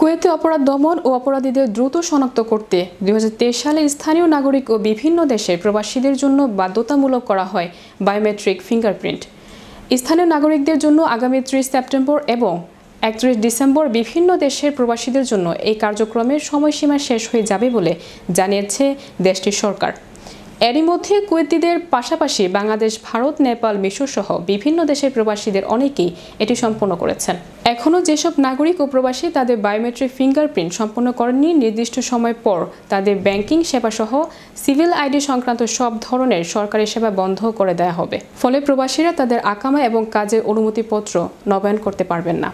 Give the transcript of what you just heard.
কুয়েতে অপরাধ দমন ও অপরাধীদের দ্রুত শনাক্ত করতে দুই সালে স্থানীয় নাগরিক ও বিভিন্ন দেশের প্রবাসীদের জন্য বাধ্যতামূলক করা হয় বায়োমেট্রিক ফিঙ্গারপ্রিন্ট স্থানীয় নাগরিকদের জন্য আগামী ত্রিশ সেপ্টেম্বর এবং একত্রিশ ডিসেম্বর বিভিন্ন দেশের প্রবাসীদের জন্য এই কার্যক্রমের সময়সীমা শেষ হয়ে যাবে বলে জানিয়েছে দেশটির সরকার এরই মধ্যে কুয়েতিদের পাশাপাশি বাংলাদেশ ভারত নেপাল মিশর সহ বিভিন্ন দেশের প্রবাসীদের অনেকেই এটি সম্পন্ন করেছেন এখনও যেসব নাগরিক ও প্রবাসী তাদের বায়োমেট্রিক ফিঙ্গারপ্রিন্ট সম্পন্ন করেননি নির্দিষ্ট সময় পর তাদের ব্যাংকিং সেবাসহ সিভিল আইডি সংক্রান্ত সব ধরনের সরকারি সেবা বন্ধ করে দেওয়া হবে ফলে প্রবাসীরা তাদের আকামা এবং কাজের অনুমতিপত্র নবায়ন করতে পারবেন না